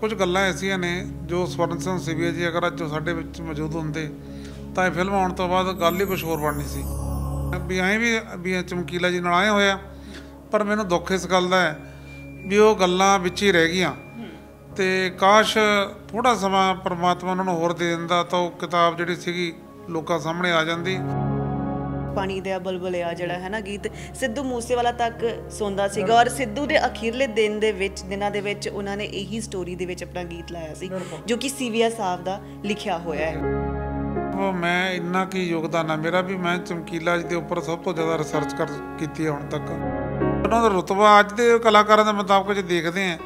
ਕੁਝ ਗੱਲਾਂ ਐਸੀਆਂ ਨੇ ਜੋ ਸਵਰਨ ਸਿੰਘ ਸੀਬੀਆ ਜੀ ਅਗਰ ਅੱਜ ਸਾਡੇ ਵਿੱਚ ਮੌਜੂਦ ਹੁੰਦੇ ਤਾਂ ਇਹ ਫਿਲਮ ਆਉਣ ਤੋਂ ਬਾਅਦ ਗੱਲ ਹੀ ਕੁਝ ਹੋਰ ਬਣਨੀ ਸੀ ਵੀ ਐਂ ਵੀ ਵੀ ਚਮਕੀਲਾ ਜੀ ਨਾਲ ਆਏ ਹੋਇਆ ਪਰ ਮੈਨੂੰ ਦੁੱਖ ਇਸ ਗੱਲ ਦਾ ਹੈ ਵੀ ਉਹ ਗੱਲਾਂ ਵਿੱਚ ਹੀ ਰਹਿ ਗਈਆਂ ਤੇ ਕਾਸ਼ ਥੋੜਾ ਸਮਾਂ ਪਰਮਾਤਮਾ ਉਹਨਾਂ ਨੂੰ ਹੋਰ ਦੇ ਦਿੰਦਾ ਤਾਂ ਉਹ ਕਿਤਾਬ ਜਿਹੜੀ ਸੀਗੀ ਲੋਕਾਂ ਸਾਹਮਣੇ ਆ ਜਾਂਦੀ ਪਾਣੀ ਦੇ ਬਲਬਲਿਆ ਜਿਹੜਾ ਹੈ ਨਾ ਗੀਤ ਸਿੱਧੂ ਮੂਸੇਵਾਲਾ ਤੱਕ ਸੌਂਦਾ ਸੀਗਾ ਔਰ ਸਿੱਧੂ ਦੇ ਅਖੀਰਲੇ ਦਿਨ ਦੇ ਵਿੱਚ ਦਿਨਾਂ ਦੇ ਵਿੱਚ ਉਹਨਾਂ ਨੇ ਇਹੀ ਸਟੋਰੀ ਦੇ ਵਿੱਚ ਆਪਣਾ ਗੀਤ ਲਾਇਆ ਸੀ ਜੋ ਕਿ ਸੀਵੀਆ ਸਾਹਿਬ ਦਾ ਲਿਖਿਆ ਹੋਇਆ ਹੈ ਉਹ ਮੈਂ ਇੰਨਾ ਕੀ ਯੋਗਦਾਨ ਆ ਮੇਰਾ ਵੀ ਮੈਂ ਚਮਕੀਲਾ ਜੀ ਦੇ ਉੱਪਰ ਸਭ ਤੋਂ ਜ਼ਿਆਦਾ ਰਿਸਰਚ ਕਰ ਕੀਤੀ ਹੈ ਹੁਣ ਤੱਕ ਉਹਨਾਂ ਦਾ ਰਤਬਾ ਅੱਜ ਦੇ ਕਲਾਕਾਰਾਂ ਦੇ ਮੁਤਾਬਕ ਜੇ ਦੇਖਦੇ ਆ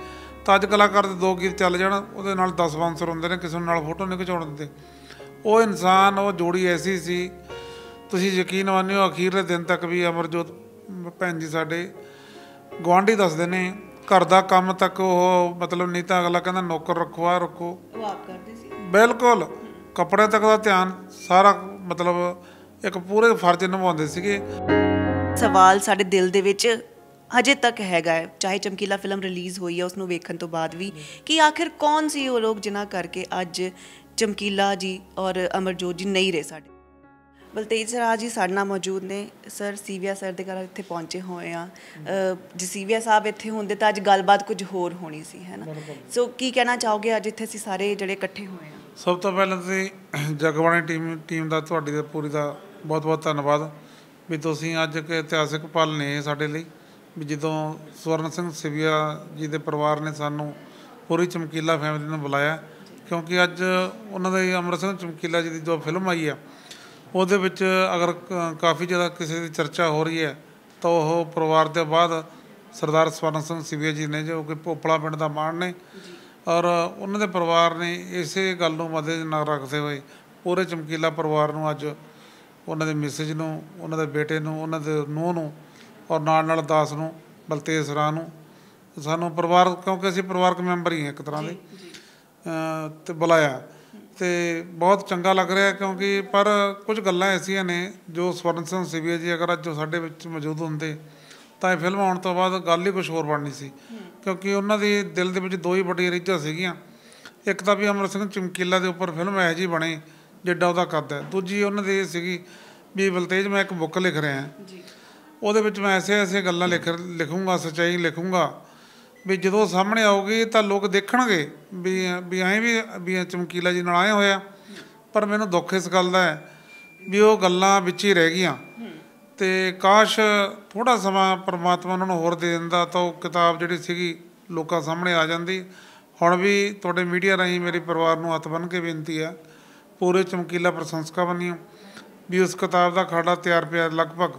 ਤਾਂ ਅੱਜ ਕਲਾਕਾਰ ਦੇ ਦੋ ਗੀਤ ਚੱਲ ਜਾਣ ਉਹਦੇ ਨਾਲ 10 ਬਾਂਸਰ ਹੁੰਦੇ ਨੇ ਕਿਸੇ ਨਾਲ ਫੋਟੋ ਨਹੀਂ ਖਿਚਾਉਣ ਦਿੰਦੇ ਉਹ ਇਨਸਾਨ ਉਹ ਜੋੜੀ ਐਸੀ ਸੀ ਤੁਸੀਂ ਯਕੀਨ ਮੰਨਿਓ ਅਖੀਰਲੇ ਦਿਨ ਤੱਕ ਵੀ ਅਮਰਜੋਤ ਭੈਣ ਜੀ ਸਾਡੇ ਗਵਾਂਢੀ ਦੱਸਦੇ ਨੇ ਘਰ ਦਾ ਕੰਮ ਤੱਕ ਉਹ ਮਤਲਬ ਨਹੀਂ ਤਾਂ ਅਗਲਾ ਕਹਿੰਦਾ ਨੌਕਰ ਰੱਖੋ ਆ ਰੱਖੋ ਉਹ ਆਪ ਕਰਦੇ ਸੀ ਬਿਲਕੁਲ ਕੱਪੜੇ ਤੱਕ ਦਾ ਧਿਆਨ ਸਾਰਾ ਮਤਲਬ ਇੱਕ ਪੂਰੇ ਫਰਜ਼ ਨਿਭਾਉਂਦੇ ਸੀਗੇ ਸਵਾਲ ਸਾਡੇ ਦਿਲ ਦੇ ਵਿੱਚ ਹਜੇ ਤੱਕ ਹੈਗਾ ਹੈ ਚਾਹੇ ਚਮਕੀਲਾ ਫਿਲਮ ਰਿਲੀਜ਼ ਹੋਈ ਹੈ ਉਸ ਨੂੰ ਵੇਖਣ ਤੋਂ ਬਾਅਦ ਵੀ ਕਿ ਆਖਿਰ ਕੌਣ ਸੀ ਉਹ ਲੋਕ ਜਿਨ੍ਹਾਂ ਕਰਕੇ ਅੱਜ ਚਮਕੀਲਾ ਜੀ ਔਰ ਅਮਰਜੋਤ ਜੀ ਨਹੀਂ ਰਹੇ ਸਾਡੇ ਬਲਤੇਜ ਸਰ ਜੀ ਸਾਡੇ ਨਾਲ ਮੌਜੂਦ ਨੇ ਸਰ ਸੀਵੀਆ ਸਰ ਦੇ ਘਰ ਇੱਥੇ ਪਹੁੰਚੇ ਹੋਏ ਆ ਜੀ ਸੀਵੀਆ ਸਾਹਿਬ ਇੱਥੇ ਹੁੰਦੇ ਤਾਂ ਅੱਜ ਗੱਲਬਾਤ ਕੁਝ ਹੋਰ ਹੋਣੀ ਸੀ ਹੈ ਨਾ ਸੋ ਕੀ ਕਹਿਣਾ ਚਾਹੋਗੇ ਅੱਜ ਇੱਥੇ ਅਸੀਂ ਸਾਰੇ ਜਿਹੜੇ ਇਕੱਠੇ ਹੋਏ ਆ ਸਭ ਤੋਂ ਪਹਿਲਾਂ ਤੁਸੀਂ ਜਗਵਾਨੀ ਟੀਮ ਟੀਮ ਦਾ ਤੁਹਾਡੀ ਦਾ ਪੂਰੀ ਦਾ ਬਹੁਤ ਬਹੁਤ ਧੰਨਵਾਦ ਵੀ ਤੁਸੀਂ ਅੱਜ ਇੱਕ ਇਤਿਹਾਸਿਕ ਪਲ ਨੇ ਸਾਡੇ ਲਈ ਵੀ ਜਦੋਂ ਸਵਰਨ ਸਿੰਘ ਸਿਵਿਆ ਜੀ ਦੇ ਪਰਿਵਾਰ ਨੇ ਸਾਨੂੰ ਪੂਰੀ ਚਮਕੀਲਾ ਫੈਮਿਲੀ ਨੂੰ ਬੁਲਾਇਆ ਕਿਉਂਕਿ ਅੱਜ ਉਹਨਾਂ ਦੇ ਅਮਰ ਸਿੰਘ ਚਮਕੀਲਾ ਜੀ ਦੀ ਜੋ ਫਿਲਮ ਆਈ ਆ ਉਹਦੇ ਵਿੱਚ ਅਗਰ ਕਾਫੀ ਜ਼ਿਆਦਾ ਕਿਸੇ ਦੀ ਚਰਚਾ ਹੋ ਰਹੀ ਹੈ ਤਾਂ ਉਹ ਪਰਿਵਾਰ ਦੇ ਬਾਅਦ ਸਰਦਾਰ ਸਵਰਨ ਸਿੰਘ ਸਿਵੀਆ ਜੀ ਨੇ ਜੋ ਕਿ ਪੋਪਲਾ ਪਿੰਡ ਦਾ ਮਾਣ ਨੇ ਔਰ ਉਹਨਾਂ ਦੇ ਪਰਿਵਾਰ ਨੇ ਇਸੇ ਗੱਲ ਨੂੰ ਨਜ਼ਰ ਰੱਖਦੇ ਹੋਏ ਪੂਰੇ ਚਮਕੀਲਾ ਪਰਿਵਾਰ ਨੂੰ ਅੱਜ ਉਹਨਾਂ ਦੇ ਮੈਸੇਜ ਨੂੰ ਉਹਨਾਂ ਦੇ ਬੇਟੇ ਨੂੰ ਉਹਨਾਂ ਦੇ ਨੂੰਹ ਨੂੰ ਔਰ ਨਾਲ ਨਾਲ ਦਾਸ ਨੂੰ ਬਲਤੇਜ ਰਾਹ ਨੂੰ ਸਾਨੂੰ ਪਰਿਵਾਰ ਕਿਉਂਕਿ ਅਸੀਂ ਪਰਿਵਾਰਕ ਮੈਂਬਰ ਹੀ ਹਾਂ ਇੱਕ ਤਰ੍ਹਾਂ ਦੇ ਤੇ ਬੁਲਾਇਆ ਤੇ ਬਹੁਤ ਚੰਗਾ ਲੱਗ ਰਿਹਾ ਕਿਉਂਕਿ ਪਰ ਕੁਝ ਗੱਲਾਂ ਐਸੀਆਂ ਨੇ ਜੋ ਸਵਰਨ ਸਿੰਘ ਸਿਵੀਆ ਜੀ ਅਗਰ ਅੱਜ ਸਾਡੇ ਵਿੱਚ ਮੌਜੂਦ ਹੁੰਦੇ ਤਾਂ ਇਹ ਫਿਲਮ ਆਉਣ ਤੋਂ ਬਾਅਦ ਗੱਲ ਹੀ ਕੁਝ ਹੋਰ ਬਣਨੀ ਸੀ ਕਿਉਂਕਿ ਉਹਨਾਂ ਦੇ ਦਿਲ ਦੇ ਵਿੱਚ ਦੋ ਹੀ ਵੱਡੀਆਂ ਰੀਝਾਂ ਸੀਗੀਆਂ ਇੱਕ ਤਾਂ ਵੀ ਅਮਰ ਸਿੰਘ ਚਮਕੀਲਾ ਦੇ ਉੱਪਰ ਫਿਲਮ ਇਹ ਜੀ ਬਣੇ ਜਿੱਡਾ ਉਹਦਾ ਕੱਦ ਹੈ ਦੂਜੀ ਉਹਨਾਂ ਦੀ ਸੀਗੀ ਵੀ ਬਲਤੇਜ ਮੈਂ ਇੱਕ ਬੁੱਕ ਲਿਖ ਰਿਹਾ ਹਾਂ ਜੀ ਉਹਦੇ ਵਿੱਚ ਮੈਂ ਐਸੇ ਐਸੇ ਗੱਲਾਂ ਲਿਖ ਲਿਖੂੰਗਾ ਸਚਾਈ ਲਿਖੂੰਗਾ ਵੀ ਜਦੋਂ ਸਾਹਮਣੇ ਆਉਗੀ ਤਾਂ ਲੋਕ ਦੇਖਣਗੇ ਵੀ ਵੀ ਐਂ ਵੀ ਵੀ ਚਮਕੀਲਾ ਜੀ ਨਾਲ ਆਏ ਹੋਇਆ ਪਰ ਮੈਨੂੰ ਦੁੱਖ ਇਸ ਗੱਲ ਦਾ ਹੈ ਵੀ ਉਹ ਗੱਲਾਂ ਵਿੱਚ ਹੀ ਰਹਿ ਗਈਆਂ ਤੇ ਕਾਸ਼ ਥੋੜਾ ਸਮਾਂ ਪਰਮਾਤਮਾ ਉਹਨਾਂ ਨੂੰ ਹੋਰ ਦੇ ਦਿੰਦਾ ਤਾਂ ਉਹ ਕਿਤਾਬ ਜਿਹੜੀ ਸੀਗੀ ਲੋਕਾਂ ਸਾਹਮਣੇ ਆ ਜਾਂਦੀ ਹੁਣ ਵੀ ਤੁਹਾਡੇ ਮੀਡੀਆ ਰਾਹੀਂ ਮੇਰੇ ਪਰਿਵਾਰ ਨੂੰ ਹੱਥ ਬੰਨ ਕੇ ਬੇਨਤੀ ਹੈ ਪੂਰੇ ਚਮਕੀਲਾ ਪ੍ਰਸ਼ੰਸਕਾਂ ਬਣੀਓ ਵੀ ਉਸ ਕਿਤਾਬ ਦਾ ਖਾੜਾ ਤਿਆਰ ਪਿਆ ਲਗਭਗ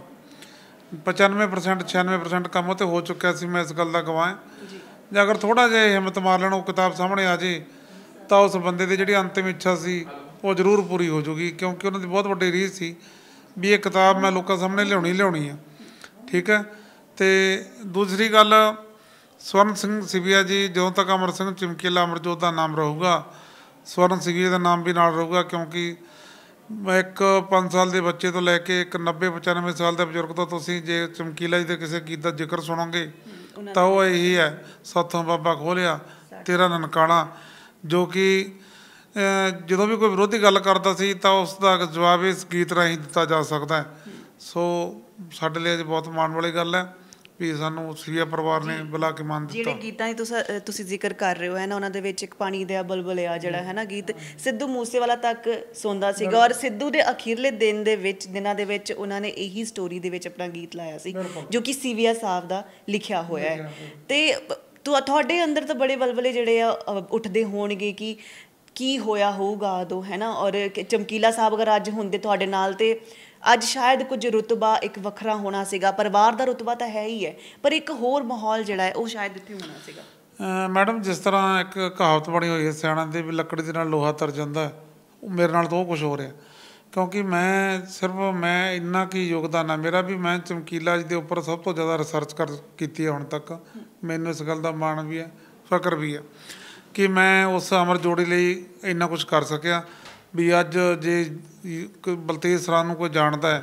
95% 96% ਕੰਮ ਉਹ ਤੇ ਹੋ ਚੁੱਕਿਆ ਸੀ ਮੈਂ ਇਸ ਗੱਲ ਦਾ ਗਵਾਹ ਹਾਂ ਜਾਂ ਅਗਰ ਥੋੜਾ ਜਿਹਾ ਹਿੰਮਤ ਮਾਰ ਲੈਣ ਉਹ ਕਿਤਾਬ ਸਾਹਮਣੇ ਆ ਜੇ ਤਾਂ ਉਸ ਬੰਦੇ ਦੀ ਜਿਹੜੀ ਅੰਤਿਮ ਇੱਛਾ ਸੀ ਉਹ ਜ਼ਰੂਰ ਪੂਰੀ ਹੋ ਜੂਗੀ ਕਿਉਂਕਿ ਉਹਨਾਂ ਦੀ ਬਹੁਤ ਵੱਡੀ ਰੀਸ ਸੀ ਵੀ ਇਹ ਕਿਤਾਬ ਮੈਂ ਲੋਕਾਂ ਸਾਹਮਣੇ ਲਿਆਉਣੀ ਲਿਆਉਣੀ ਆ ਠੀਕ ਹੈ ਤੇ ਦੂਸਰੀ ਗੱਲ ਸਵਰਨ ਸਿੰਘ ਸਿਵਿਆ ਜੀ ਜਦੋਂ ਤੱਕ ਅਮਰ ਸਿੰਘ ਚਿਮਕੀਲਾ ਅਮਰਜੋਤ ਦਾ ਨਾਮ ਰਹੂਗਾ ਸਵਰਨ ਜੀ ਦਾ ਨਾਮ ਵੀ ਨਾਲ ਰਹੂਗਾ ਕਿਉਂਕਿ ਇੱਕ 5 ਸਾਲ ਦੇ ਬੱਚੇ ਤੋਂ ਲੈ ਕੇ ਇੱਕ 90 95 ਸਾਲ ਦੇ ਬਜ਼ੁਰਗ ਤੋਂ ਤੁਸੀਂ ਜੇ ਚਮਕੀਲਾ ਜੀ ਦੇ ਕਿਸੇ ਗੀਤ ਦਾ ਜ਼ਿਕਰ ਸੁਣੋਗੇ ਤਾਂ ਉਹ ਇਹ ਹੈ ਸਤੋਂ ਬਾਬਾ ਖੋਲਿਆ ਤੇਰਾ ਨਨਕਾਣਾ ਜੋ ਕਿ ਜਦੋਂ ਵੀ ਕੋਈ ਵਿਰੋਧੀ ਗੱਲ ਕਰਦਾ ਸੀ ਤਾਂ ਉਸ ਦਾ ਜਵਾਬ ਇਸ ਗੀਤ ਰਾਹੀਂ ਦਿੱਤਾ ਜਾ ਸਕਦਾ ਸੋ ਸਾਡੇ ਲਈ ਅੱਜ ਬਹੁਤ ਮਾਣ ਵਾਲੀ ਗੱਲ ਹੈ ਵੀ ਸਾਨੂੰ ਸੀਆ ਪਰਿਵਾਰ ਨੇ ਬੁਲਾ ਕੇ ਮੰਨ ਦਿੱਤਾ ਜਿਹੜੇ ਗੀਤਾਂ ਦੀ ਤੁਸੀਂ ਤੁਸੀਂ ਜ਼ਿਕਰ ਕਰ ਰਹੇ ਹੋ ਹੈ ਨਾ ਉਹਨਾਂ ਦੇ ਵਿੱਚ ਇੱਕ ਪਾਣੀ ਦੇ ਬਲਬਲਿਆ ਜਿਹੜਾ ਹੈ ਨਾ ਗੀਤ ਸਿੱਧੂ ਮੂਸੇਵਾਲਾ ਤੱਕ ਸੌਂਦਾ ਸੀਗਾ ਔਰ ਸਿੱਧੂ ਦੇ ਅਖੀਰਲੇ ਦਿਨ ਦੇ ਵਿੱਚ ਦਿਨਾਂ ਦੇ ਵਿੱਚ ਉਹਨਾਂ ਨੇ ਇਹੀ ਸਟੋਰੀ ਦੇ ਵਿੱਚ ਆਪਣਾ ਗੀਤ ਲਾਇਆ ਸੀ ਜੋ ਕਿ ਸੀਵੀਆ ਸਾਹਿਬ ਦਾ ਲਿਖਿਆ ਹੋਇਆ ਹੈ ਤੇ ਤੁਹਾਡੇ ਅੰਦਰ ਤਾਂ ਬੜੇ ਬਲਬਲੇ ਜਿਹੜੇ ਆ ਉੱਠਦੇ ਹੋਣਗੇ ਕਿ ਕੀ ਹੋਇਆ ਹੋਊਗਾ ਦੋ ਹੈ ਨਾ ਔਰ ਚਮਕੀਲਾ ਸਾਹਿਬ ਅਗਰ ਅੱਜ ਹੁੰਦੇ ਤੁਹਾਡੇ ਨਾਲ ਤੇ ਅੱਜ ਸ਼ਾਇਦ ਕੁਝ ਰਤਬਾ ਇੱਕ ਵੱਖਰਾ ਹੋਣਾ ਸੀਗਾ ਪਰਿਵਾਰ ਦਾ ਰਤਬਾ ਤਾਂ ਹੈ ਹੀ ਹੈ ਪਰ ਇੱਕ ਹੋਰ ਮਾਹੌਲ ਜਿਹੜਾ ਹੈ ਉਹ ਸ਼ਾਇਦ ਇੱਥੇ ਹੋਣਾ ਸੀਗਾ ਮੈਡਮ ਜਿਸ ਤਰ੍ਹਾਂ ਇੱਕ ਕਹਾਵਤ ਬਣੀ ਹੋਈ ਹੈ ਸਿਆਣਾ ਦੇ ਵੀ ਲੱਕੜ ਦੇ ਨਾਲ ਲੋਹਾ ਤਰ ਜਾਂਦਾ ਉਹ ਮੇਰੇ ਨਾਲ ਤਾਂ ਉਹ ਕੁਝ ਹੋ ਰਿਹਾ ਕਿਉਂਕਿ ਮੈਂ ਸਿਰਫ ਮੈਂ ਇੰਨਾ ਕੀ ਯੋਗਦਾਨ ਆ ਮੇਰਾ ਵੀ ਮੈਂ ਚਮਕੀਲਾ ਜੀ ਦੇ ਉੱਪਰ ਸਭ ਤੋਂ ਜ਼ਿਆਦਾ ਰਿਸਰਚ ਕਰ ਕੀਤੀ ਹੈ ਹੁਣ ਤੱਕ ਮੈਨੂੰ ਇਸ ਗੱਲ ਦਾ ਮਾਣ ਵੀ ਹੈ ਫਕਰ ਵੀ ਹੈ ਕਿ ਮੈਂ ਉਸ ਅਮਰ ਜੋੜੀ ਲਈ ਇੰਨਾ ਕੁਝ ਕਰ ਸਕਿਆ ਵੀ ਅੱਜ ਜੇ ਕੋਈ ਬਲਤੇਜ ਸਰਾਂ ਨੂੰ ਕੋਈ ਜਾਣਦਾ ਹੈ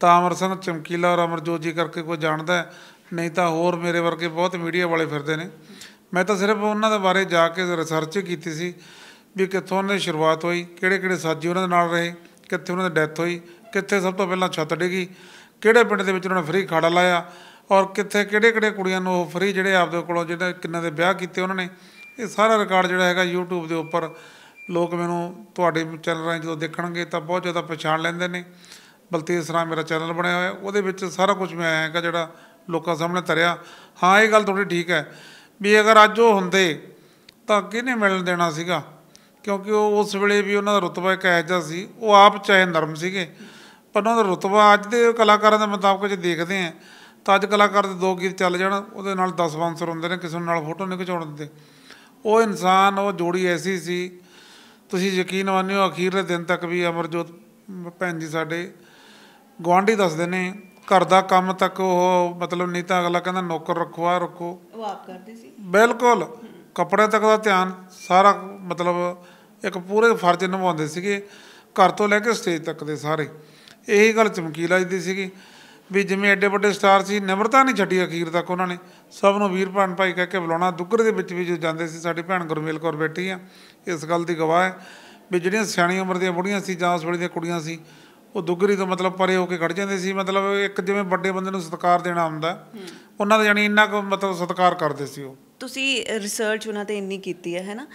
ਤਾਂ ਅਮਰ ਸਿੰਘ ਚਮਕੀਲਾ ਔਰ ਅਮਰਜੋਤ ਜੀ ਕਰਕੇ ਕੋਈ ਜਾਣਦਾ ਹੈ ਨਹੀਂ ਤਾਂ ਹੋਰ ਮੇਰੇ ਵਰਗੇ ਬਹੁਤ ਮੀਡੀਆ ਵਾਲੇ ਫਿਰਦੇ ਨੇ ਮੈਂ ਤਾਂ ਸਿਰਫ ਉਹਨਾਂ ਦੇ ਬਾਰੇ ਜਾ ਕੇ ਰਿਸਰਚ ਕੀਤੀ ਸੀ ਵੀ ਕਿੱਥੋਂ ਉਹਨਾਂ ਦੀ ਸ਼ੁਰੂਆਤ ਹੋਈ ਕਿਹੜੇ ਕਿਹੜੇ ਸਾਥੀ ਉਹਨਾਂ ਦੇ ਨਾਲ ਰਹੇ ਕਿੱਥੇ ਉਹਨਾਂ ਦੀ ਡੈਥ ਹੋਈ ਕਿੱਥੇ ਸਭ ਤੋਂ ਪਹਿਲਾਂ ਛੱਤ ਡੇਗੀ ਕਿਹੜੇ ਪਿੰਡ ਦੇ ਵਿੱਚ ਉਹਨਾਂ ਨੇ ਫ੍ਰੀ ਖਾੜਾ ਲਾਇਆ ਔਰ ਕਿੱਥੇ ਕਿਹੜੇ ਕਿਹੜੇ ਕੁੜੀਆਂ ਨੂੰ ਉਹ ਫ੍ਰੀ ਜਿਹੜੇ ਆਪਦੇ ਕੋਲੋਂ ਜਿਹੜੇ ਕਿੰਨਾਂ ਦੇ ਵਿਆਹ ਕੀਤੇ ਉਹਨਾਂ ਨੇ ਇਹ ਸਾਰਾ ਰਿਕਾਰਡ ਜਿਹੜਾ ਹੈਗਾ YouTube ਦੇ ਉੱਪਰ ਲੋਕ ਮੈਨੂੰ ਤੁਹਾਡੇ ਚੈਨਲ ਰਾਹੀਂ ਜਦੋਂ ਦੇਖਣਗੇ ਤਾਂ ਬਹੁਤ ਜ਼ਿਆਦਾ ਪਛਾਣ ਲੈਂਦੇ ਨੇ ਬਲਤੇਜ ਸਰਾ ਮੇਰਾ ਚੈਨਲ ਬਣਿਆ ਹੋਇਆ ਉਹਦੇ ਵਿੱਚ ਸਾਰਾ ਕੁਝ ਮੈਂ ਹੈਗਾ ਜਿਹੜਾ ਲੋਕਾਂ ਸਾਹਮਣੇ ਤਰਿਆ ਹਾਂ ਇਹ ਗੱਲ ਤੁਹਾਡੀ ਠੀਕ ਹੈ ਵੀ ਅਗਰ ਅੱਜ ਉਹ ਹੁੰਦੇ ਤਾਂ ਕਿਹਨੇ ਮਿਲਣ ਦੇਣਾ ਸੀਗਾ ਕਿਉਂਕਿ ਉਹ ਉਸ ਵੇਲੇ ਵੀ ਉਹਨਾਂ ਦਾ ਰਤਬਾ ਇੱਕ ਐਜਾ ਸੀ ਉਹ ਆਪ ਚਾਹੇ ਨਰਮ ਸੀਗੇ ਪਰ ਉਹਨਾਂ ਦਾ ਰਤਬਾ ਅੱਜ ਦੇ ਕਲਾਕਾਰਾਂ ਦੇ ਮੁਤਾਬਕ ਜੇ ਦੇਖਦੇ ਆ ਤਾਂ ਅੱਜ ਕਲਾਕਾਰ ਦੇ ਦੋ ਗੀਤ ਚੱਲ ਜਾਣ ਉਹਦੇ ਨਾਲ 10 ਬੰਸਰ ਹੁੰਦੇ ਨੇ ਕਿਸੇ ਨਾਲ ਫੋਟੋ ਨਹੀਂ ਖਿਚਾਉਣ ਦਿੰਦੇ ਉਹ ਇਨਸਾਨ ਉਹ ਜੋੜੀ ਐਸੀ ਸੀ ਤੁਸੀਂ ਯਕੀਨ ਮੰਨਿਓ ਅਖੀਰਲੇ ਦਿਨ ਤੱਕ ਵੀ ਅਮਰਜੋਤ ਭੈਣ ਜੀ ਸਾਡੇ ਗਵਾਂਢੀ ਦੱਸਦੇ ਨੇ ਘਰ ਦਾ ਕੰਮ ਤੱਕ ਉਹ ਮਤਲਬ ਨਹੀਂ ਤਾਂ ਅਗਲਾ ਕਹਿੰਦਾ ਨੌਕਰ ਰੱਖੋ ਆ ਰੱਖੋ ਉਹ ਆਪ ਕਰਦੇ ਸੀ ਬਿਲਕੁਲ ਕੱਪੜੇ ਤੱਕ ਦਾ ਧਿਆਨ ਸਾਰਾ ਮਤਲਬ ਇੱਕ ਪੂਰੇ ਫਰਜ਼ ਨਿਭਾਉਂਦੇ ਸੀਗੇ ਘਰ ਤੋਂ ਲੈ ਕੇ ਸਟੇਜ ਤੱਕ ਦੇ ਸਾਰੇ ਇਹੀ ਗੱਲ ਚਮਕੀਲਾ ਜੀ ਦੀ ਸੀਗੀ ਵੀ ਜਿਵੇਂ ਐਡੇ ਵੱਡੇ ਸਟਾਰ ਸੀ ਨਿਮਰਤਾ ਨਹੀਂ ਛੱਡੀ ਅਖੀਰ ਤੱਕ ਉਹਨਾਂ ਨੇ ਸਭ ਨੂੰ ਵੀਰ ਭਾਨ ਭਾਈ ਕਹਿ ਕੇ ਬੁਲਾਉਣਾ ਦੁੱਗਰ ਦੇ ਵਿੱਚ ਵੀ ਜੋ ਜਾਂਦੇ ਸੀ ਸਾਡੀ ਭੈਣ ਗੁਰਮੇਲ ਕੌਰ ਬੈਠੀ ਆ ਇਸ ਗੱਲ ਦੀ ਗਵਾਹ ਹੈ ਵੀ ਜਿਹੜੀਆਂ ਸਿਆਣੀ ਉਮਰ ਦੀਆਂ ਬੁੜੀਆਂ ਸੀ ਜਾਂ ਉਸ ਵੇਲੇ ਦੀਆਂ ਕੁੜੀਆਂ ਸੀ ਉਹ ਦੁੱਗਰੀ ਤੋਂ ਮਤਲਬ ਪਰੇ ਹੋ ਕੇ ਖੜ ਜਾਂਦੇ ਸੀ ਮਤਲਬ ਇੱਕ ਜਿਵੇਂ ਵੱਡੇ ਬੰਦੇ ਨੂੰ ਸਤਿਕਾਰ ਦੇਣਾ ਹੁੰਦਾ ਉਹਨਾਂ ਦਾ ਜਾਨੀ ਇੰਨਾ ਕੁ ਮਤਲਬ ਸਤਿਕਾਰ ਕਰਦੇ ਸੀ ਉਹ ਤੁਸੀਂ ਰਿਸਰਚ ਉਹਨਾਂ ਤੇ ਇੰਨੀ ਕੀਤੀ ਹੈ ਹੈਨਾ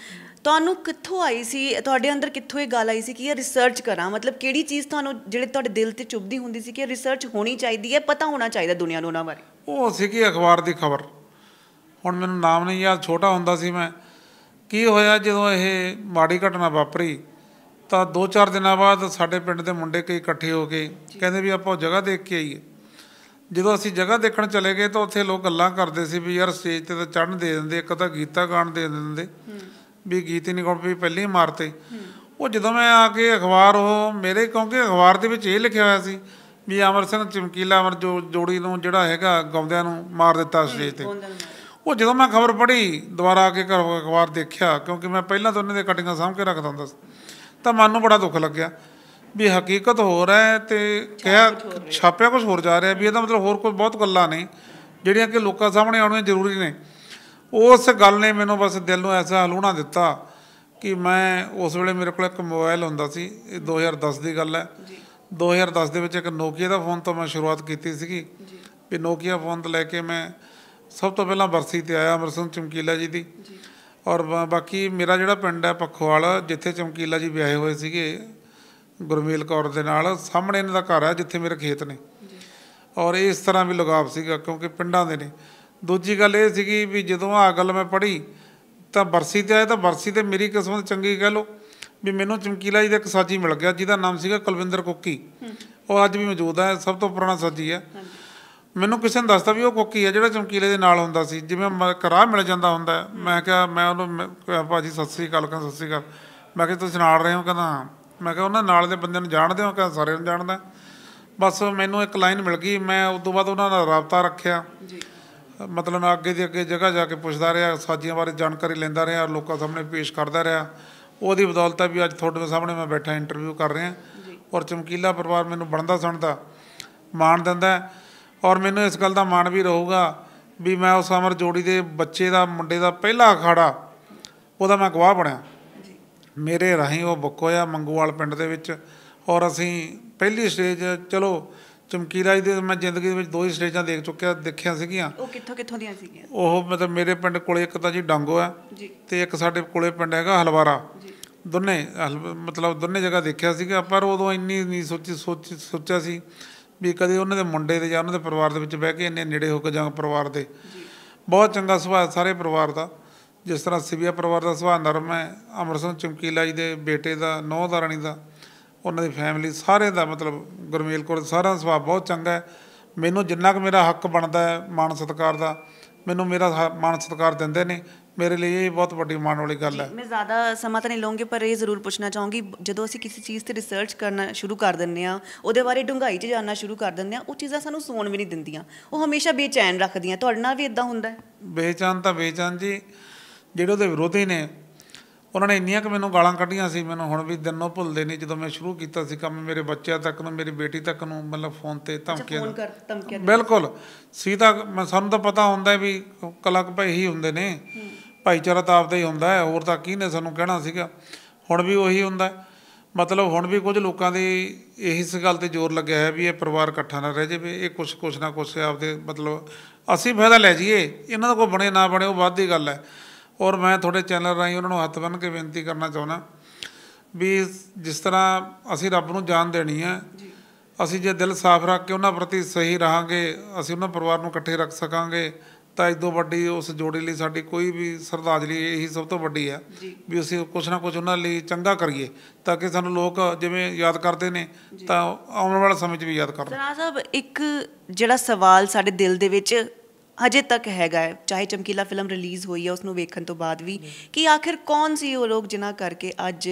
ਤੁਹਾਨੂੰ ਕਿੱਥੋਂ ਆਈ ਸੀ ਤੁਹਾਡੇ ਅੰਦਰ ਕਿੱਥੋਂ ਇਹ ਗੱਲ ਆਈ ਸੀ ਕਿ ਇਹ ਰਿਸਰਚ ਕਰਾਂ ਮਤਲਬ ਕਿਹੜੀ ਚੀਜ਼ ਤੁਹਾਨੂੰ ਜਿਹੜੇ ਤੁਹਾਡੇ ਦਿਲ ਤੇ ਚੁੱਭਦੀ ਹੁੰਦੀ ਸੀ ਕਿ ਇਹ ਰਿਸਰਚ ਹੋਣੀ ਚਾਹੀਦੀ ਹੈ ਪਤਾ ਹੋਣਾ ਚਾਹੀਦਾ ਦੁਨੀਆ ਨੂੰ ਉਹਨਾਂ ਬਾਰੇ ਉਹ ਸੀਗੀ ਅਖਬਾਰ ਦੀ ਖਬਰ ਹੁਣ ਮੈਨੂੰ ਨਾਮ ਨਹੀਂ ਯਾਦ ਛੋਟਾ ਹੁੰਦਾ ਸੀ ਮੈਂ ਕੀ ਹੋਇਆ ਜਦੋਂ ਇਹ ਮਾੜੀ ਘਟਨਾ ਵਾਪਰੀ ਤਾਂ 2-4 ਦਿਨਾਂ ਬਾਅਦ ਸਾਡੇ ਪਿੰਡ ਦੇ ਮੁੰਡੇ ਕਈ ਇਕੱਠੇ ਹੋ ਕੇ ਕਹਿੰਦੇ ਵੀ ਆਪਾਂ ਉਹ ਜਗ੍ਹਾ ਦੇਖ ਕੇ ਆਈਏ ਜਦੋਂ ਅਸੀਂ ਜਗ੍ਹਾ ਦੇਖਣ ਚਲੇ ਗਏ ਤਾਂ ਉੱਥੇ ਲੋਕ ਗੱਲਾਂ ਕਰਦੇ ਸੀ ਵੀ ਯਾਰ ਸਟੇਜ ਤੇ ਤਾਂ ਚੜਨ ਦੇ ਦਿੰਦੇ ਇੱਕ ਤਾਂ ਗੀਤਾ ਗਾਣ ਦੇ ਦਿੰਦੇ ਵੀ ਗੀਤ ਹੀ ਨਹੀਂ ਗਾਉਣ ਵੀ ਪਹਿਲੀ ਮਾਰਤੇ ਉਹ ਜਦੋਂ ਮੈਂ ਆ ਕੇ ਅਖਬਾਰ ਉਹ ਮੇਰੇ ਕਿਉਂਕਿ ਅਖਬਾਰ ਦੇ ਵਿੱਚ ਇਹ ਲਿਖਿਆ ਹੋਇਆ ਸੀ ਵੀ ਅਮਰ ਸਿੰਘ ਚਮਕੀਲਾ ਅਮਰ ਜੋ ਜੋੜੀ ਨੂੰ ਜਿਹੜਾ ਹੈਗਾ ਗੌਂਦਿਆਂ ਨੂੰ ਮਾਰ ਦਿੱਤਾ ਸਟੇਜ ਤੇ ਉਹ ਜਦੋਂ ਮੈਂ ਖਬਰ ਪੜ੍ਹੀ ਦੁਬਾਰਾ ਆ ਕੇ ਘਰ ਅਖਬਾਰ ਦੇਖਿਆ ਕਿਉਂਕਿ ਮੈਂ ਪਹਿਲਾਂ ਤੋਂ ਉਹਨਾਂ ਦੇ ਕਟਿੰਗਾਂ ਸਾਹਮਣੇ ਰੱਖਦਾ ਹੁੰਦਾ ਸੀ ਤਾਂ ਮਨ ਨੂੰ ਬੜਾ ਦੁੱਖ ਲੱਗਿਆ ਵੀ ਹਕੀਕਤ ਹੋ ਹੋਰ ਹੈ ਤੇ ਕਿਹਾ ਛਾਪਿਆ ਕੁਝ ਹੋਰ ਜਾ ਰਿਹਾ ਵੀ ਇਹਦਾ ਮਤਲਬ ਹੋਰ ਕੋਈ ਬਹੁਤ ਗੱਲਾਂ ਨੇ ਜਿਹੜੀਆਂ ਕਿ ਲੋਕਾਂ ਸਾਹਮਣੇ ਆਉਣੀਆਂ ਜ਼ਰੂਰੀ ਨੇ ਉਸ ਗੱਲ ਨੇ ਮੈਨੂੰ ਬਸ ਦਿਲ ਨੂੰ ਐਸਾ ਹਲੂਣਾ ਦਿੱਤਾ ਕਿ ਮੈਂ ਉਸ ਵੇਲੇ ਮੇਰੇ ਕੋਲ ਇੱਕ ਮੋਬਾਈਲ ਹੁੰਦਾ ਸੀ ਇਹ 2010 ਦੀ ਗੱਲ ਹੈ 2010 ਦੇ ਵਿੱਚ ਇੱਕ ਨੋਕੀਆ ਦਾ ਫੋਨ ਤੋਂ ਮੈਂ ਸ਼ੁਰੂਆਤ ਕੀਤੀ ਸੀਗੀ ਵੀ ਨੋਕੀਆ ਫੋਨ ਤੋਂ ਲੈ ਕੇ ਮੈਂ ਸਭ ਤੋਂ ਪਹਿਲਾਂ ਬਰਸੀ ਤੇ ਆਇਆ ਅਮਰਸਨ ਚਮਕੀਲਾ ਜੀ ਦੀ ਜੀ ਔਰ ਬਾਕੀ ਮੇਰਾ ਜਿਹੜਾ ਪਿੰਡ ਹੈ ਪਖਵਾਲ ਜਿੱਥੇ ਚਮਕੀਲਾ ਜੀ ਵਿਆਹੇ ਹੋਏ ਸੀਗੇ ਗੁਰਮੇਲ ਕੌਰ ਦੇ ਨਾਲ ਸਾਹਮਣੇ ਇਹਨਾਂ ਦਾ ਘਰ ਹੈ ਜਿੱਥੇ ਮੇਰੇ ਖੇਤ ਨੇ ਔਰ ਇਸ ਤਰ੍ਹਾਂ ਵੀ ਲਗਾਵ ਸੀਗਾ ਕਿਉਂਕਿ ਪਿੰਡਾਂ ਦੇ ਨੇ ਦੂਜੀ ਗੱਲ ਇਹ ਸੀਗੀ ਵੀ ਜਦੋਂ ਆ ਗੱਲ ਮੈਂ ਪੜ੍ਹੀ ਤਾਂ ਬਰਸੀ ਤੇ ਆਇਆ ਤਾਂ ਬਰਸੀ ਤੇ ਮੇਰੀ ਕਿਸਮਤ ਚੰਗੀ ਕਹਿ ਲੋ ਵੀ ਮੈਨੂੰ ਚਮਕੀਲਾ ਜੀ ਦਾ ਇੱਕ ਸਾਜੀ ਮਿਲ ਗਿਆ ਜਿਹਦਾ ਨਾਮ ਸੀਗਾ ਕੁਲਵਿੰਦਰ ਕੋਕੀ ਉਹ ਅੱਜ ਵੀ ਮੌਜੂਦ ਹੈ ਸਭ ਤੋਂ ਪੁਰਾਣਾ ਸਾਜੀ ਹੈ ਮੈਨੂੰ ਕਿਸੇ ਨੇ ਦੱਸਤਾ ਵੀ ਉਹ ਕੋਕੀ ਹੈ ਜਿਹੜਾ ਚਮਕੀਲੇ ਦੇ ਨਾਲ ਹੁੰਦਾ ਸੀ ਜਿਵੇਂ ਕਰਾਹ ਮਿਲ ਜਾਂਦਾ ਹੁੰਦਾ ਮੈਂ ਕਿਹਾ ਮੈਂ ਉਹਨੂੰ ਭਾਜੀ ਸਤਿ ਸ੍ਰੀ ਅਕਾਲ ਕਹਿੰਦਾ ਸਤਿ ਸ੍ਰੀ ਅਕਾਲ ਮੈਂ ਕਿਹਾ ਤੁਸੀਂ ਨਾਲ ਰਹੇ ਹੋ ਕਹਿੰਦਾ ਮੈਂ ਕਿਹਾ ਉਹਨਾਂ ਨਾਲ ਦੇ ਬੰਦਿਆਂ ਨੂੰ ਜਾਣਦੇ ਹੋ ਕਹਿੰਦਾ ਸਾਰੇ ਨੂੰ ਜਾਣਦਾ ਬਸ ਮੈਨੂੰ ਇੱਕ ਲਾਈਨ ਮਿਲ ਗਈ ਮੈਂ ਉਸ ਤੋਂ ਬਾਅਦ ਉਹਨਾਂ ਨਾਲ ਰابطਾ ਰੱਖਿਆ ਜੀ ਮਤਲਬ ਮੈਂ ਅੱਗੇ ਦੀ ਅੱਗੇ ਜਗ੍ਹਾ ਜਾ ਕੇ ਪੁੱਛਦਾ ਰਿਹਾ ਸਾਜੀਆਂ ਬਾਰੇ ਜਾਣਕਾਰੀ ਲੈਂਦਾ ਰਿਹਾ ਲੋਕਾਂ ਸਾਹਮਣੇ ਪੇਸ਼ ਕਰਦਾ ਰਿਹਾ ਉਹਦੀ ਬਦੌਲਤ ਵੀ ਅੱਜ ਤੁਹਾਡੇ ਸਾਹਮਣੇ ਮੈਂ ਬੈਠਾ ਇੰਟਰਵਿਊ ਕਰ ਰਿਹਾ ਔਰ ਚਮਕੀਲਾ ਪਰਿਵਾਰ ਮੈਨੂੰ ਬਣਦਾ ਸੁਣਦਾ ਮਾਣ ਦਿੰਦਾ ਔਰ ਮੈਨੂੰ ਇਸ ਗੱਲ ਦਾ ਮਾਣ ਵੀ ਰਹੂਗਾ ਵੀ ਮੈਂ ਉਸ ਅਮਰ ਜੋੜੀ ਦੇ ਬੱਚੇ ਦਾ ਮੁੰਡੇ ਦਾ ਪਹਿਲਾ ਅਖਾੜਾ ਉਹਦਾ ਮੈਂ ਗਵਾਹ ਬਣਿਆ ਮੇਰੇ ਰਾਹੀਂ ਉਹ ਬੱਕੋਆ ਮੰਗੂਵਾਲ ਪਿੰਡ ਦੇ ਵਿੱਚ ਔਰ ਅਸੀਂ ਪਹਿਲੀ ਸਟੇਜ ਚਲੋ ਚਮਕੀਲਾ ਜੀ ਦੇ ਮੈਂ ਜ਼ਿੰਦਗੀ ਦੇ ਵਿੱਚ ਦੋ ਹੀ ਸਟੇਜਾਂ ਦੇਖ ਚੁੱਕਿਆ ਦੇਖਿਆ ਸੀਗੀਆਂ ਉਹ ਕਿੱਥੋਂ ਕਿੱਥੋਂ ਦੀਆਂ ਸੀਗੀਆਂ ਉਹ ਮਤਲਬ ਮੇਰੇ ਪਿੰਡ ਕੋਲੇ ਇੱਕ ਤਾਂ ਜੀ ਡਾਂਗੋ ਹੈ ਤੇ ਇੱਕ ਸਾਡੇ ਕੋਲੇ ਪਿੰਡ ਹੈਗਾ ਹਲਵਾਰਾ ਦੋਨੇ ਮਤਲਬ ਦੋਨੇ ਜਗ੍ਹਾ ਦੇਖਿਆ ਸੀਗਾ ਪਰ ਉਦੋਂ ਇੰਨੀ ਨਹੀਂ ਸੋਚੀ ਸੋਚ ਸੋਚਿਆ ਸੀ ਵੀ ਕਦੇ ਉਹਨਾਂ ਦੇ ਮੁੰਡੇ ਦੇ ਜਾਂ ਉਹਨਾਂ ਦੇ ਪਰਿਵਾਰ ਦੇ ਵਿੱਚ ਬਹਿ ਕੇ ਇੰਨੇ ਨੇੜੇ ਹੋ ਕੇ ਜਾਂ ਪਰਿਵਾਰ ਦੇ ਬਹੁਤ ਚੰਗਾ ਸੁਭਾਅ ਸਾਰੇ ਪਰਿਵਾਰ ਦਾ ਜਿਸ ਤਰ੍ਹਾਂ ਸਿਵਿਆ ਪਰਿਵਾਰ ਦਾ ਸੁਭਾਅ ਨਰਮ ਹੈ ਅਮਰਸਨ ਚਮਕੀਲਾ ਜੀ ਦੇ ਬੇਟੇ ਦਾ ਨੌ ਦਾ ਦਾ ਉਹਨਾਂ ਦੀ ਫੈਮਿਲੀ ਸਾਰੇ ਦਾ ਮਤਲਬ ਗੁਰਮੇਲ ਕੋਲ ਸਾਰਾ ਸੁਭਾਅ ਬਹੁਤ ਚੰਗਾ ਹੈ ਮੈਨੂੰ ਜਿੰਨਾ ਕੁ ਮੇਰਾ ਹੱਕ ਬਣਦਾ ਹੈ ਮਾਨ ਸਤਕਾਰ ਦਾ ਮੈਨੂੰ ਮੇਰਾ ਮਾਨ ਸਤਕਾਰ ਦਿੰਦੇ ਨੇ ਮੇਰੇ ਲਈ ਇਹ ਬਹੁਤ ਵੱਡੀ ਮਾਣ ਵਾਲੀ ਗੱਲ ਹੈ ਮੈਂ ਜ਼ਿਆਦਾ ਸਮਾਂ ਤਾਂ ਨਹੀਂ ਲਵਾਂਗੀ ਪਰ ਇਹ ਜ਼ਰੂਰ ਪੁੱਛਣਾ ਚਾਹੂੰਗੀ ਜਦੋਂ ਅਸੀਂ ਕਿਸੇ ਚੀਜ਼ ਤੇ ਰਿਸਰਚ ਕਰਨਾ ਸ਼ੁਰੂ ਕਰ ਦਿੰਨੇ ਆ ਉਹਦੇ ਬਾਰੇ ਡੂੰਘਾਈ 'ਚ ਜਾਣਨਾ ਸ਼ੁਰੂ ਕਰ ਦਿੰਨੇ ਆ ਉਹ ਚੀਜ਼ਾਂ ਸਾਨੂੰ ਸੌਣ ਵੀ ਨਹੀਂ ਦਿੰਦੀਆਂ ਉਹ ਹਮੇਸ਼ਾ ਬੇਚੈਨ ਰੱਖਦੀਆਂ ਤੁਹਾਡੇ ਨਾਲ ਵੀ ਇਦਾਂ ਹੁੰਦਾ ਹੈ ਬੇਚੈਨ ਤਾਂ ਬੇਚੈਨ ਜੀ ਜਿਹੜੇ ਉਹਦੇ ਵਿਰੋਧੀ ਨੇ ਉਹਨਾਂ ਨੇ ਇੰਨੀਆਂ ਕਿ ਮੈਨੂੰ ਗਾਲਾਂ ਕੱਢੀਆਂ ਸੀ ਮੈਨੂੰ ਹੁਣ ਵੀ ਦਿਨੋਂ ਭੁੱਲਦੇ ਨਹੀਂ ਜਦੋਂ ਮੈਂ ਸ਼ੁਰੂ ਕੀਤਾ ਸੀ ਕੰਮ ਮੇਰੇ ਬੱਚਿਆਂ ਤੱਕ ਨੂੰ ਮੇਰੀ ਬੇਟੀ ਤੱਕ ਨੂੰ ਮਤਲਬ ਫੋਨ ਤੇ ਧਮਕੀਆਂ ਫੋਨ ਕਰ ਧਮਕੀਆਂ ਬਿਲਕੁਲ ਸਿੱਧਾ ਮੈਂ ਸਾਨੂੰ ਤਾਂ ਪਤਾ ਹੁੰਦਾ ਵੀ ਕਲਾਕ ਭਾਈ ਹੀ ਹੁੰਦੇ ਨੇ ਭਾਈਚਾਰਾ ਤਾਂ ਆਪਦਾ ਹੀ ਹੁੰਦਾ ਹੈ ਹੋਰ ਤਾਂ ਕੀ ਨੇ ਸਾਨੂੰ ਕਹਿਣਾ ਸੀਗਾ ਹੁਣ ਵੀ ਉਹੀ ਹੁੰਦਾ ਮਤਲਬ ਹੁਣ ਵੀ ਕੁਝ ਲੋਕਾਂ ਦੇ ਇਸ ਗੱਲ ਤੇ ਜ਼ੋਰ ਲੱਗਿਆ ਹੈ ਵੀ ਇਹ ਪਰਿਵਾਰ ਇਕੱਠਾ ਨਾ ਰਹਿ ਜਾਵੇ ਇਹ ਕੁਝ ਕੁਛ ਨਾ ਕੁਛ ਆਪਦੇ ਮਤਲਬ ਅਸੀਂ ਫਾਇਦਾ ਲੈ ਜਾਈਏ ਇਹਨਾਂ ਦਾ ਕੋਈ ਬਣੇ ਨਾ ਬਣੇ ਉਹ ਬਾਅਦ ਦੀ ਗੱਲ ਹੈ ਔਰ ਮੈਂ ਤੁਹਾਡੇ ਚੈਨਲ ਰਾਹੀਂ ਉਹਨਾਂ ਨੂੰ ਹੱਥ ਬੰਨ ਕੇ ਬੇਨਤੀ ਕਰਨਾ ਚਾਹੁੰਦਾ ਵੀ ਜਿਸ ਤਰ੍ਹਾਂ ਅਸੀਂ ਰੱਬ ਨੂੰ ਜਾਨ ਦੇਣੀ ਹੈ ਅਸੀਂ ਜੇ ਦਿਲ ਸਾਫ਼ ਰੱਖ ਕੇ ਉਹਨਾਂ ਪ੍ਰਤੀ ਸਹੀ ਰਹਾਂਗੇ ਅਸੀਂ ਉਹਨਾਂ ਪਰਿਵਾਰ ਨੂੰ ਇਕੱਠੇ ਰੱਖ ਸਕਾਂਗੇ ਤਾਂ ਇਦੋਂ ਤੋਂ ਵੱਡੀ ਉਸ ਜੋੜੀ ਲਈ ਸਾਡੀ ਕੋਈ ਵੀ ਸਰਦਾਜਲੀ ਇਹੀ ਸਭ ਤੋਂ ਵੱਡੀ ਹੈ ਵੀ ਅਸੀਂ ਕੁਛ ਨਾ ਕੁਛ ਉਹਨਾਂ ਲਈ ਚੰਗਾ ਕਰੀਏ ਤਾਂ ਕਿ ਸਾਨੂੰ ਲੋਕ ਜਿਵੇਂ ਯਾਦ ਕਰਦੇ ਨੇ ਤਾਂ ਆਉਣ ਵਾਲੇ ਸਮੇਂ 'ਚ ਵੀ ਯਾਦ ਕਰਨ ਜਨਾਬ ਸਾਹਿਬ ਇੱਕ ਜਿਹੜਾ ਸਵਾਲ ਸਾਡੇ ਦਿਲ ਦੇ ਵਿੱਚ ਹਜੇ ਤੱਕ ਹੈਗਾ ਹੈ ਚਾਹੇ ਚਮਕੀਲਾ ਫਿਲਮ ਰਿਲੀਜ਼ ਹੋਈ ਹੈ ਉਸ ਨੂੰ ਵੇਖਣ ਤੋਂ ਬਾਅਦ ਵੀ ਕਿ ਆਖਿਰ ਕੌਣ ਸੀ ਉਹ ਲੋਕ ਜਿਨ੍ਹਾਂ ਕਰਕੇ ਅੱਜ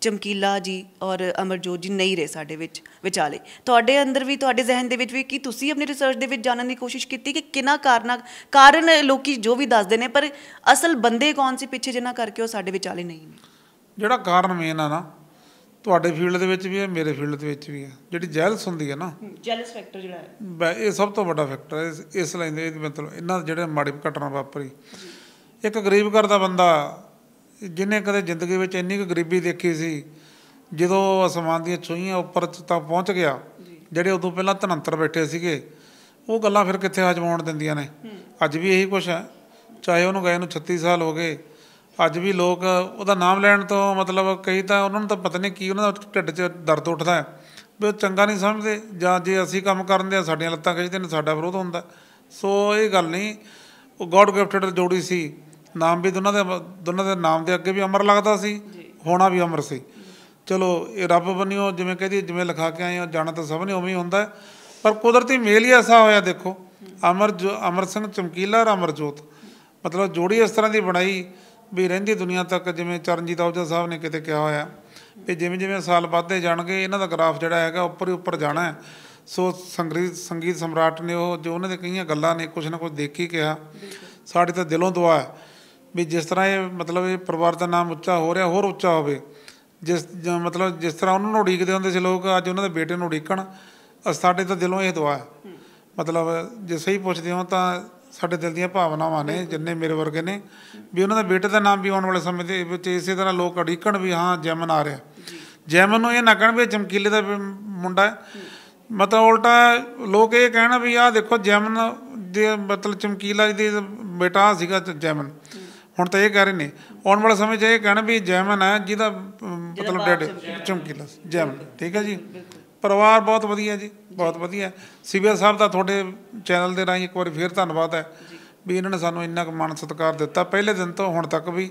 ਚਮਕੀਲਾ ਜੀ ਔਰ ਅਮਰਜੋਤ ਜੀ ਨਹੀਂ ਰਹੇ ਸਾਡੇ ਵਿੱਚ ਵਿਚਾਲੇ ਤੁਹਾਡੇ ਅੰਦਰ ਵੀ ਤੁਹਾਡੇ ਜ਼ਿਹਨ ਦੇ ਵਿੱਚ ਵੀ ਕੀ ਤੁਸੀਂ ਆਪਣੀ ਰਿਸਰਚ ਦੇ ਵਿੱਚ ਜਾਣਨ ਦੀ ਕੋਸ਼ਿਸ਼ ਕੀਤੀ ਕਿ ਕਿਨਾ ਕਾਰਨਾ ਕਾਰਨ ਲੋਕੀ ਜੋ ਵੀ ਦੱਸਦੇ ਨੇ ਪਰ ਅਸਲ ਬੰਦੇ ਕੌਣ ਸੀ ਪਿੱਛੇ ਜਿਨ੍ਹਾਂ ਕਰਕੇ ਉਹ ਸਾਡੇ ਵਿਚਾਲੇ ਨਹੀਂ ਨੇ ਜਿਹੜਾ ਕਾਰਨ ਮੇਨ ਆ ਨਾ ਤੁਹਾਡੇ ਫੀਲਡ ਦੇ ਵਿੱਚ ਵੀ ਹੈ ਮੇਰੇ ਫੀਲਡ ਦੇ ਵਿੱਚ ਵੀ ਹੈ ਜਿਹੜੀ ਜੈਲਸ ਹੁੰਦੀ ਹੈ ਨਾ ਜੈਲਸ ਫੈਕਟਰ ਜਿਹੜਾ ਹੈ ਇਹ ਸਭ ਤੋਂ ਵੱਡਾ ਫੈਕਟਰ ਹੈ ਇਸ ਲਾਈਨ ਦੇ ਮਤਲਬ ਇਹਨਾਂ ਜਿਹੜੇ ਮਾੜੀ ਘਟਨਾ ਵਾਪਰੀ ਇੱਕ ਗਰੀਬ ਘਰ ਦਾ ਬੰਦਾ ਜਿਨੇ ਕਦੇ ਜ਼ਿੰਦਗੀ ਵਿੱਚ ਇੰਨੀ ਕੁ ਗਰੀਬੀ ਦੇਖੀ ਸੀ ਜਦੋਂ ਅਸਮਾਨ ਦੀਆਂ ਛੋਈਆਂ ਉੱਪਰ ਤਾਂ ਪਹੁੰਚ ਗਿਆ ਜਿਹੜੇ ਉਦੋਂ ਪਹਿਲਾਂ ਤਨੰਤਰ ਬੈਠੇ ਸੀਗੇ ਉਹ ਗੱਲਾਂ ਫਿਰ ਕਿੱਥੇ ਹਜਮਾਉਣ ਦਿੰਦੀਆਂ ਨੇ ਅੱਜ ਵੀ ਇਹੀ ਕੁਛ ਹੈ ਚਾਹੇ ਉਹਨੂੰ ਗਏ ਨੂੰ 36 ਸਾਲ ਹੋ ਗਏ ਅੱਜ ਵੀ ਲੋਕ ਉਹਦਾ ਨਾਮ ਲੈਣ ਤੋਂ ਮਤਲਬ ਕਈ ਤਾਂ ਉਹਨਾਂ ਨੂੰ ਤਾਂ ਪਤਾ ਨਹੀਂ ਕੀ ਉਹਨਾਂ ਦਾ ਢਿੱਡ 'ਚ ਦਰਦ ਉੱਠਦਾ ਹੈ ਵੀ ਉਹ ਚੰਗਾ ਨਹੀਂ ਸਮਝਦੇ ਜਾਂ ਜੇ ਅਸੀਂ ਕੰਮ ਕਰਨ ਦੇ ਸਾਡੀਆਂ ਲੱਤਾਂ ਖਿੱਚਦੇ ਨੇ ਸਾਡਾ ਵਿਰੋਧ ਹੁੰਦਾ ਸੋ ਇਹ ਗੱਲ ਨਹੀਂ ਉਹ ਗੋਡ ਗਿਫਟਡ ਜੋੜੀ ਸੀ ਨਾਮ ਵੀ ਦੋਨਾਂ ਦੇ ਦੋਨਾਂ ਦੇ ਨਾਮ ਦੇ ਅੱਗੇ ਵੀ ਅਮਰ ਲੱਗਦਾ ਸੀ ਹੋਣਾ ਵੀ ਅਮਰ ਸੀ ਚਲੋ ਇਹ ਰੱਬ ਬਣਿਓ ਜਿਵੇਂ ਕਹਦੀ ਜਿਵੇਂ ਲਿਖਾ ਕੇ ਆਏ ਹੋ ਜਾਣਾ ਤਾਂ ਸਭ ਨੇ ਉਵੇਂ ਹੀ ਹੁੰਦਾ ਪਰ ਕੁਦਰਤੀ ਮੇਲ ਹੀ ਐਸਾ ਹੋਇਆ ਦੇਖੋ ਅਮਰ ਅਮਰ ਸਿੰਘ ਚਮਕੀਲਾ ਔਰ ਅਮਰਜੋਤ ਮਤਲਬ ਜੋੜੀ ਇਸ ਤਰ੍ਹਾਂ ਦੀ ਬਣਾਈ ਵੀ ਰਹਿੰਦੀ ਦੁਨੀਆ ਤੱਕ ਜਿਵੇਂ ਚਰਨਜੀਤ ਆਉਜਾ ਸਾਹਿਬ ਨੇ ਕਿਤੇ ਕਿਹਾ ਹੋਇਆ ਵੀ ਜਿਵੇਂ ਜਿਵੇਂ ਸਾਲ ਵੱਧਦੇ ਜਾਣਗੇ ਇਹਨਾਂ ਦਾ ਗ੍ਰਾਫ ਜਿਹੜਾ ਹੈਗਾ ਉੱਪਰ ਹੀ ਉੱਪਰ ਜਾਣਾ ਸੋ ਸੰਗੀਤ ਸੰਗੀਤ ਸਮਰਾਟ ਨੇ ਉਹ ਜੋ ਉਹਨਾਂ ਦੇ ਕਈਆਂ ਗੱਲਾਂ ਨੇ ਕੁਝ ਨਾ ਕੁਝ ਦੇਖੀ ਕਿਹਾ ਸਾਡੇ ਤਾਂ ਦਿਲੋਂ ਦੁਆ ਹੈ ਵੀ ਜਿਸ ਤਰ੍ਹਾਂ ਇਹ ਮਤਲਬ ਇਹ ਪਰਿਵਾਰ ਦਾ ਨਾਮ ਉੱਚਾ ਹੋ ਰਿਹਾ ਹੋਰ ਉੱਚਾ ਹੋਵੇ ਜਿਸ ਮਤਲਬ ਜਿਸ ਤਰ੍ਹਾਂ ਉਹਨਾਂ ਨੂੰ ਉਡੀਕਦੇ ਹੁੰਦੇ ਸੀ ਲੋਕ ਅੱਜ ਉਹਨਾਂ ਦੇ ਬੇਟੇ ਨੂੰ ਉਡੀਕਣ ਸਾਡੇ ਤਾਂ ਦਿਲੋਂ ਇਹ ਦੁਆ ਹੈ ਮਤਲਬ ਜੇ ਸਹੀ ਪੁੱਛਦੇ ਹੋ ਤਾਂ ਸਾਡੇ ਦਿਲ ਦੀਆਂ ਭਾਵਨਾਵਾਂ ਨੇ ਜਿੰਨੇ ਮੇਰੇ ਵਰਗੇ ਨੇ ਵੀ ਉਹਨਾਂ ਦਾ ਬੇਟੇ ਦਾ ਨਾਮ ਵੀ ਆਉਣ ਵਾਲੇ ਸਮੇਂ ਦੇ ਵਿੱਚ ਇਸੇ ਤਰ੍ਹਾਂ ਲੋਕ ਉਡੀਕਣ ਵੀ ਹਾਂ ਜੈਮਨ ਆ ਰਿਹਾ ਜੈਮਨ ਨੂੰ ਇਹ ਨਾ ਕਹਿਣ ਵੀ ਚਮਕੀਲੇ ਦਾ ਮੁੰਡਾ ਮਤਲਬ ਉਲਟਾ ਲੋਕ ਇਹ ਕਹਿਣਾ ਵੀ ਆਹ ਦੇਖੋ ਜੈਮਨ ਦੇ ਮਤਲਬ ਚਮਕੀਲਾ ਦੇ ਬੇਟਾ ਸੀਗਾ ਜੈਮਨ ਹੁਣ ਤਾਂ ਇਹ ਕਰ ਰਹੇ ਨੇ ਆਉਣ ਵਾਲੇ ਸਮੇਂ 'ਚ ਇਹ ਕਹਿਣ ਵੀ ਜੈਮਨ ਹੈ ਜਿਹਦਾ ਮਤਲਬ ਡੈਡ ਚਮਕੀਲਾ ਜੈਮਨ ਠੀਕ ਹੈ ਜੀ ਪਰਿਵਾਰ ਬਹੁਤ ਵਧੀਆ ਜੀ ਬਹੁਤ ਵਧੀਆ ਸਿਵਿਆ ਸਾਹਿਬ ਦਾ ਤੁਹਾਡੇ ਚੈਨਲ ਦੇ ਰਾਹੀਂ ਇੱਕ ਵਾਰੀ ਫੇਰ ਧੰਨਵਾਦ ਹੈ ਵੀ ਇਹਨਾਂ ਨੇ ਸਾਨੂੰ ਇੰਨਾ ਕੁ ਮਾਣ ਸਤਿਕਾਰ ਦਿੱਤਾ ਪਹਿਲੇ ਦਿਨ ਤੋਂ ਹੁਣ ਤੱਕ ਵੀ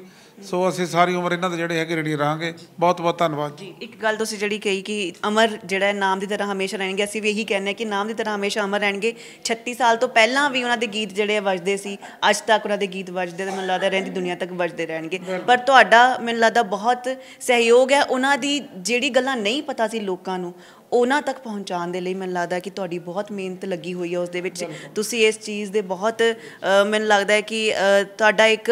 ਸੋ ਅਸੀਂ ਸਾਰੀ ਉਮਰ ਇਹਨਾਂ ਦੇ ਜਿਹੜੇ ਹੈਗੇ ਰੇੜੀ ਰਹਾਂਗੇ ਬਹੁਤ ਬਹੁਤ ਧੰਨਵਾਦ ਜੀ ਇੱਕ ਗੱਲ ਤੁਸੀਂ ਜਿਹੜੀ ਕਹੀ ਕਿ ਅਮਰ ਜਿਹੜਾ ਨਾਮ ਦੀ ਤਰ੍ਹਾਂ ਹਮੇਸ਼ਾ ਰਹਿਣਗੇ ਅਸੀਂ ਵੀ ਇਹੀ ਕਹਿੰਦੇ ਹਾਂ ਕਿ ਨਾਮ ਦੀ ਤਰ੍ਹਾਂ ਹਮੇਸ਼ਾ ਅਮਰ ਰਹਿਣਗੇ 36 ਸਾਲ ਤੋਂ ਪਹਿਲਾਂ ਵੀ ਉਹਨਾਂ ਦੇ ਗੀਤ ਜਿਹੜੇ ਵੱਜਦੇ ਸੀ ਅੱਜ ਤੱਕ ਉਹਨਾਂ ਦੇ ਗੀਤ ਵੱਜਦੇ ਤੇ ਮੈਨੂੰ ਲੱਗਦਾ ਰਹਿੰਦੀ ਦੁਨੀਆ ਤੱਕ ਵੱਜਦੇ ਰਹਿਣਗੇ ਪਰ ਤੁਹਾਡਾ ਮੈਨੂੰ ਲੱਗਦਾ ਬਹੁਤ ਸਹਿਯੋਗ ਹੈ ਉਹਨਾਂ ਦੀ ਜਿਹੜੀ ਗੱਲਾਂ ਨਹੀਂ ਪਤਾ ਸੀ ਲੋਕਾਂ ਨੂੰ ਉਹਨਾਂ ਤੱਕ ਪਹੁੰਚਾਉਣ ਦੇ ਲਈ ਮੈਨੂੰ ਲੱਗਦਾ ਕਿ ਤੁਹਾਡੀ ਬਹੁਤ ਮਿਹਨਤ ਲੱਗੀ ਹੋਈ ਹੈ ਉਸ ਦੇ ਵਿੱਚ ਤੁਸੀਂ ਇਸ ਚੀਜ਼ ਦੇ ਬਹੁਤ ਮੈਨੂੰ ਲੱਗਦਾ ਹੈ ਕਿ ਤੁਹਾਡਾ ਇੱਕ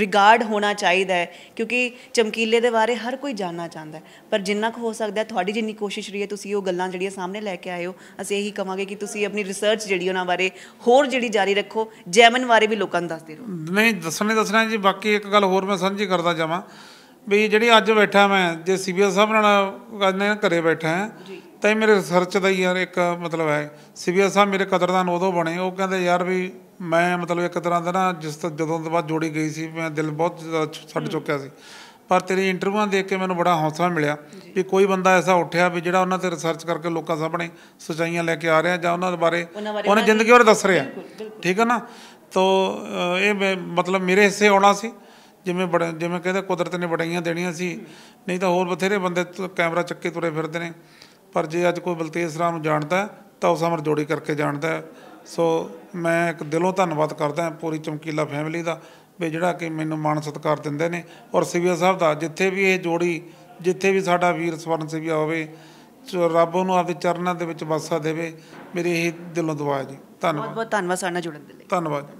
ਰਿਗਾਰਡ ਹੋਣਾ ਚਾਹੀਦਾ ਹੈ ਕਿਉਂਕਿ ਚਮਕੀਲੇ ਦੇ ਬਾਰੇ ਹਰ ਕੋਈ ਜਾਨਣਾ ਚਾਹੁੰਦਾ ਹੈ ਪਰ ਜਿੰਨਾ ਕੁ ਹੋ ਸਕਦਾ ਤੁਹਾਡੀ ਜਿੰਨੀ ਕੋਸ਼ਿਸ਼ ਰਹੀ ਹੈ ਤੁਸੀਂ ਉਹ ਗੱਲਾਂ ਜਿਹੜੀਆਂ ਸਾਹਮਣੇ ਲੈ ਕੇ ਆਏ ਹੋ ਅਸੀਂ ਇਹੀ ਕਵਾਂਗੇ ਕਿ ਤੁਸੀਂ ਆਪਣੀ ਰਿਸਰਚ ਜਿਹੜੀ ਉਹਨਾਂ ਬਾਰੇ ਹੋਰ ਜਿਹੜੀ ਜਾਰੀ ਰੱਖੋ ਜੈਮਨ ਬਾਰੇ ਵੀ ਲੋਕਾਂ ਨੂੰ ਦੱਸਦੇ ਰਹੋ ਨਹੀਂ ਦੱਸਣੇ ਦੱਸਣਾ ਜੀ ਬਾਕੀ ਇੱਕ ਗੱਲ ਹੋਰ ਮੈਂ ਸਾਂਝੀ ਕਰਦਾ ਜਾਵਾਂ ਵੀ ਜਿਹੜੀ ਅੱਜ ਬੈਠਾ ਮੈਂ ਜੇ ਸੀਬੀਐਸ ਸਾਹਿਬ ਨਾਲ ਕਰਨੇ ਘਰੇ ਬੈਠਾ ਹਾਂ ਤਾਂ ਇਹ ਮੇਰੇ ਰਿਸਰਚ ਦਾ ਯਾਰ ਇੱਕ ਮਤਲਬ ਹੈ ਸੀਬੀਐਸ ਸਾਹਿਬ ਮੇਰੇ ਕਦਰਦਾਨ ਉਦੋਂ ਬਣੇ ਉਹ ਕਹਿੰਦੇ ਯਾਰ ਵੀ ਮੈਂ ਮਤਲਬ ਇੱਕ ਤਰ੍ਹਾਂ ਦਾ ਨਾ ਜਿਸ ਜਦੋਂ ਤੋਂ ਬਾਅਦ ਜੋੜੀ ਗਈ ਸੀ ਮੈਂ ਦਿਲ ਬਹੁਤ ਛੱਡ ਚੁੱਕਿਆ ਸੀ ਪਰ ਤੇਰੀ ਇੰਟਰਵਿਊਆਂ ਦੇਖ ਕੇ ਮੈਨੂੰ ਬੜਾ ਹੌਸਲਾ ਮਿਲਿਆ ਕਿ ਕੋਈ ਬੰਦਾ ਐਸਾ ਉੱਠਿਆ ਵੀ ਜਿਹੜਾ ਉਹਨਾਂ ਤੇ ਰਿਸਰਚ ਕਰਕੇ ਲੋਕਾਂ ਸਾਹਮਣੇ ਸਚਾਈਆਂ ਲੈ ਕੇ ਆ ਰਿਹਾ ਜਾਂ ਉਹਨਾਂ ਬਾਰੇ ਉਹਨਾਂ ਜ਼ਿੰਦਗੀ ਬਾਰੇ ਦੱਸ ਰਿਹਾ ਠੀਕ ਹੈ ਨਾ ਤੋ ਇਹ ਮਤਲਬ ਮੇਰੇ ਹਿੱਸੇ ਆਉਣਾ ਸੀ ਜਿਵੇਂ ਬੜਾ ਜਿਵੇਂ ਕਹਿੰਦੇ ਕੁਦਰਤ ਨੇ ਬੜਾਈਆਂ ਦੇਣੀਆਂ ਸੀ ਨਹੀਂ ਤਾਂ ਹੋਰ ਬਥੇਰੇ ਬੰਦੇ ਕੈਮਰਾ ਚੱਕ ਕੇ ਤੁਰੇ ਫਿਰਦੇ ਨੇ ਪਰ ਜੇ ਅੱਜ ਕੋਈ ਬਲਤੇਜ ਰਾਮ ਨੂੰ ਜਾਣਦਾ ਤਾਂ ਉਸ ਅਮਰ ਜੋੜੀ ਕਰਕੇ ਜਾਣਦਾ ਸੋ ਮੈਂ ਇੱਕ ਦਿਲੋਂ ਧੰਨਵਾਦ ਕਰਦਾ ਪੂਰੀ ਚਮਕੀਲਾ ਫੈਮਿਲੀ ਦਾ ਵੀ ਜਿਹੜਾ ਕਿ ਮੈਨੂੰ ਮਾਣ ਸਤਿਕਾਰ ਦਿੰਦੇ ਨੇ ਔਰ ਸਿਵਿਆ ਸਾਹਿਬ ਦਾ ਜਿੱਥੇ ਵੀ ਇਹ ਜੋੜੀ ਜਿੱਥੇ ਵੀ ਸਾਡਾ ਵੀਰ ਸਵਰਨ ਸਿਵਿਆ ਹੋਵੇ ਰੱਬ ਉਹਨੂੰ ਆਪਦੇ ਚਰਨਾਂ ਦੇ ਵਿੱਚ ਵਸਾ ਦੇਵੇ ਮੇਰੀ ਇਹ ਦਿਲੋਂ ਦੁਆ ਜੀ ਧੰਨਵਾਦ ਬਹੁਤ ਬਹੁਤ ਧੰਨਵਾਦ ਸਾਡੇ ਨਾਲ ਜੁੜਨ ਦੇ ਲਈ ਧੰਨਵਾਦ